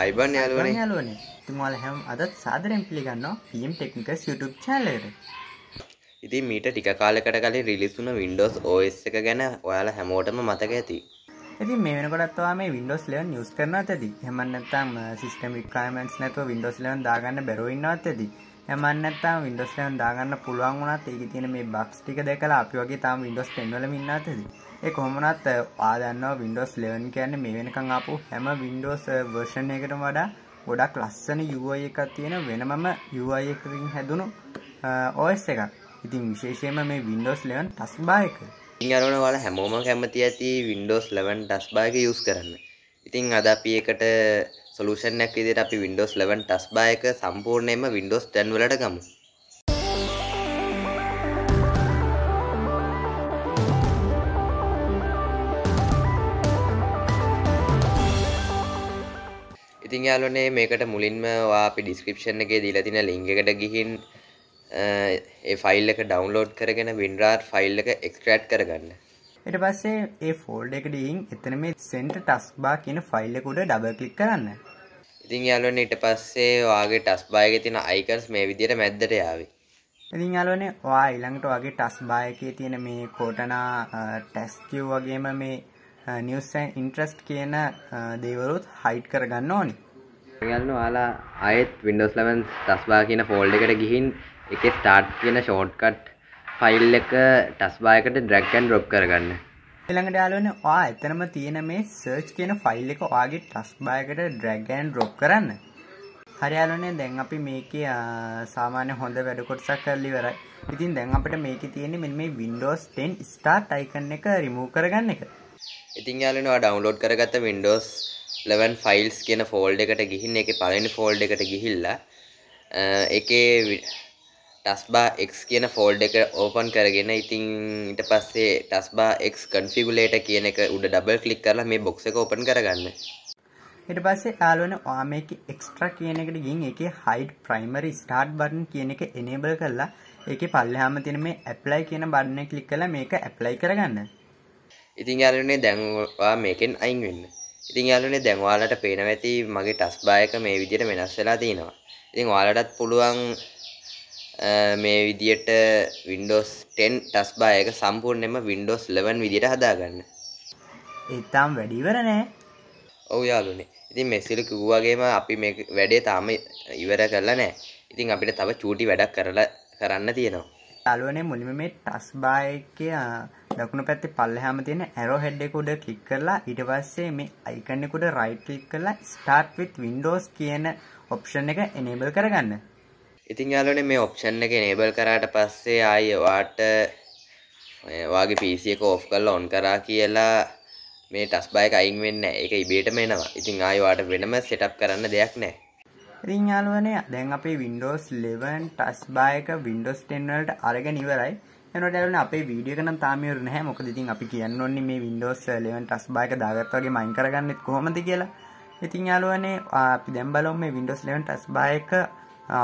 අයිබන් යාලුවන යාලුවන තුමාල හැම අදත් සාදරෙන් පිළිගන්නවා පියම් ටෙක්නිකස් YouTube චැලට ඉතින් මීට ටික කාලකට කලින් රිලිස්සුන Windows OS එක ගැන ඔයාලා හැමෝටම මතක ඇති ඉතින් මේ වෙනකොටත්වා මේ Windows 11 යූස් කරනවා ඇති එහෙම නැත්නම් system requirements නැතුව Windows 11 දාගන්න බැරුව ඉන්නවත් ඇති එහෙම නැත්නම් Windows 11 දාගන්න පුළුවන් වුණත් ඒකේ තියෙන මේ bugs ටික දැකලා අපි වගේ තාම Windows 10 වලම ඉන්නවත් ඇති ඒ කොහොමනත් ආදන්නවා Windows 11 කියන්නේ මේ වෙනකන් ආපු හැම Windows version එකකටම වඩා ගොඩක් ලස්සන UI එකක් තියෙන වෙනමම UI එකකින් හැදුණු OS එකක්. ඉතින් විශේෂයෙන්ම මේ Windows 11 touchbar එක. ඉතින් අරවන ඔයාලා හැමෝම කැමති ඇති Windows 11 touchbar එක use කරන්න. ඉතින් අද අපි ඒකට සොලූෂන් එකක් විදිහට අපි Windows 11 touchbar එක සම්පූර්ණයෙන්ම Windows 10 වලට ගමු. ඉතින් යාලුවනේ මේකට මුලින්ම ඔයා අපි ඩිස්ක්‍රිප්ෂන් එකේ දීලා තියෙන ලින්ක් එකට ගිහින් ඒ ෆයිල් එක ඩවුන්ලෝඩ් කරගෙන WinRAR ෆයිල් එක එක්ස්ට්‍රැක්ට් කරගන්න. ඊට පස්සේ ඒ ෆෝල්ඩර් එකට ගිහින් එතන මේ සෙන්ටර් ටස්ක් බාර් කියන ෆයිල් එක උඩ ඩබල් ක්ලික් කරන්න. ඉතින් යාලුවනේ ඊට පස්සේ ඔයාගේ ටස්ක් බාර් එකේ තියෙන icons මේ විදිහට මැද්දට යාවේ. ඉතින් යාලුවනේ ඔයා ඊළඟට ඔයාගේ ටස්ක් බාර් එකේ තියෙන මේ කොටනා ටැස්ක් කියු වගේම මේ නිවසන් ඉන්ට්‍රස්ට් කියන දේවරුත් හයිට් කරගන්න ඕනි ගන්න යාලා අයත් Windows 11 ටස්බා කියන ෆෝල්ඩ් එකට ගිහින් එකේ ස්ටාර්ට් කියන ෂෝට්කට් ෆයිල් එක ටස්බා එකට drag and drop කරගන්න ඊළඟට යාළුවනේ ඔයා එතනම තියෙන මේ search කියන ෆයිල් එක ඔයාගේ ටස්බා එකට drag and drop කරන්න හරි යාළුවනේ දැන් අපි මේකේ සාමාන්‍ය හොඳ වැඩ කොටසක් කරලා ඉවරයි ඉතින් දැන් අපිට මේකේ තියෙන්නේ මෙන්න මේ Windows 10 start icon එක remove කරගන්න එක ඉතින් යාලුවෝ ඩවුන්ලෝඩ් කරගත්ත Windows 11 files කියන ෆෝල්ඩර් එකට ගිහින් ඒකේ පළවෙනි ෆෝල්ඩර් එකට ගිහිල්ලා ඒකේ taskbar x කියන ෆෝල්ඩර් එක ඕපන් කරගෙන ඉතින් ඊට පස්සේ taskbar x configurator කියන එක උඩ ඩබල් ක්ලික් කරලා මේ box එක ඕපන් කරගන්න. ඊට පස්සේ යාලුවන මේක එක්ස්ට්‍රා කියන එකට ගිහින් ඒකේ hide primary start button කියන එක enable කරලා ඒකේ පල්ලෙහාම තියෙන මේ apply කියන බටන් එක ක්ලික් කරලා මේක apply කරගන්න. ඉතින් යාලුනේ දැන්වා මේකෙන් අයින් වෙන්න ඉතින් යාලුනේ දැන් ඔයාලට පේනවා ඇති මගේ ටස් බායක මේ විදිහට වෙනස් වෙලා තියෙනවා ඉතින් ඔයාලටත් පුළුවන් මේ විදියට Windows 10 ටස් බාර් එක සම්පූර්ණයෙන්ම Windows 11 විදියට හදාගන්න. ඒතම් වැඩි ඉවර නෑ. ඔව් යාළුවනේ. ඉතින් මෙසිලු කිව්වා වගේම අපි මේ වැඩේ තාම ඉවර කරලා නෑ. ඉතින් අපිට තව චූටි වැඩක් කරලා කරන්න තියෙනවා. අලුවනේ මුලිම මේ ටස් බායක දකුණු පැත්ති පල්ලහම තියෙන ඇරෝ හෙඩ්ඩෙකුඩ කලික් කරලා ඉට පස්සේ මේ අයිකන්නෙකුඩ රයිට් ලික් කරලා ස්ටාර්ට් විත් වින්ඩෝස් කියන ඔප්ෂන් එක එනේබල් කරගන්න ඉතින් යාලනේ මේ ඔප්ෂන් එක නේබල් කරාට පස්සේ ආයවාට වාගේ පිසික ඔෆ් කල්ල ඔන් කරා කියලා මේ ටස් බයක අයින් වෙන්න එක ඉබේට මේනවා ඉතින් ආයවාට වෙනම සෙටප් කරන්න දෙයක් නෑ ඉතින් යාළුවනේ දැන් අපේ Windows 11 ටස් බාර් එක Windows 10 වලට අරගෙන ඉවරයි. එනකොට යාළුවනේ අපේ වීඩියෝ එක නම් තාම ඉවර නැහැ. මොකද ඉතින් අපි කියන්න ඕනේ මේ Windows 11 ටස් බාර් එක දාගත්ත වගේ මයින් කරගන්නෙත් කොහොමද කියලා. ඉතින් යාළුවනේ අපි දැන් බලමු මේ Windows 11 ටස් බාර් එක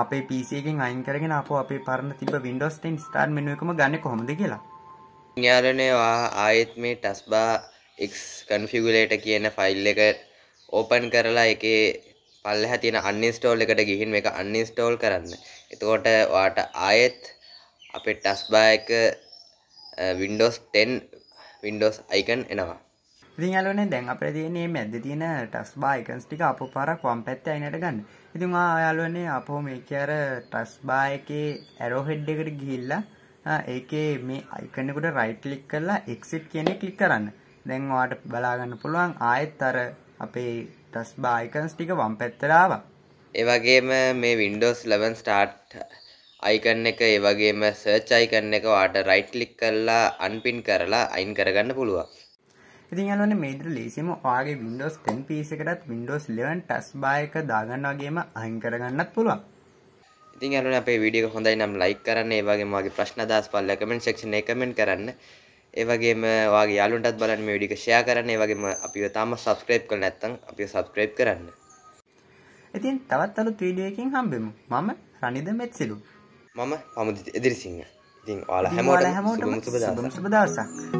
අපේ PC එකෙන් අයින් කරගෙන අපෝ අපේ පරණ තිබ්බ Windows 10 start menu එකම ගන්න කොහොමද කියලා. යාළුවනේ ආයෙත් මේ ටස් බාර් X කන්ෆිගුලේට කියන ෆයිල් එක ඕපන් කරලා එකේ පල්ලහ තියෙන අන්නිස්ටෝල් එකට ගිහින් මේක අන්නිස්ටෝල් කරන්න එතකොට වාට ආයෙත් අපේ ටස් බායක Windows 10 Windows අයිකන් එනවා ඉතිහලන දැන් අප තියනේ මැද තියෙන ටස් බායිකන්ස් ටික අප පරක් වම් පැත්ත අයිනට ගන්න ඉතිවා අයාලුවන්නේ අපෝ මේක අර ටස් බායකේ ඇරෝහෙඩ් එකට ගිහිල්ලා ඒකේ මේ අයිකනෙකුට රයිට් ලික් කරලා එක්සිට් කියනෙ කලික් කරන්න දැන්වාට බලාගන්න පුළුවන් ආයෙත් අර අපේ ටස් බායිකන්ස් ටික වම් පැත්තරාව ඒවගේම මේ වින්ඩෝස් 11 ස්ටාර්ට් අයිකන්න එක ඒවගේම සර්ච් අයිකන්න එක වාට රයිට් ලික් කරලා අන්පින් කරලා අයින් කරගන්න පුළුවන් ඉතින් යනවන මේදර ලේසිම ඔයාගේ වින්ඩෝස් 10 පිස් එකටත් වින්ඩෝස් 11 ටස් බාර් එක දාගන්න වගේම අයින් කරගන්නත් පුළුවන් ඉතින් යනවනේ අපේ වීඩියෝ එක හොඳයි නම් ලයික් කරන්න ඒ වගේම ඔයාගේ ප්‍රශ්න අදහස් පල්ලා කමෙන්ට් සෙක්ෂන් එකේ කමෙන්ට් කරන්න ඒවගේම වගේ යාලුන්ටත් බලන්න මේ විඩික ෂයා කරන්න ඒවගේම අපිව තාම සස්ක්‍රප් කළ නැත්තං අපි සස්ක්‍රප් කරන්න ඉතින් තවත් අලුත් වීඩියකින් හම්බෙමු මම රනිද මෙත්සිලු මම පමුදි එදිරිසිංහ ඉතින් ඔයාලා හැමෝටම සුබ දවසක්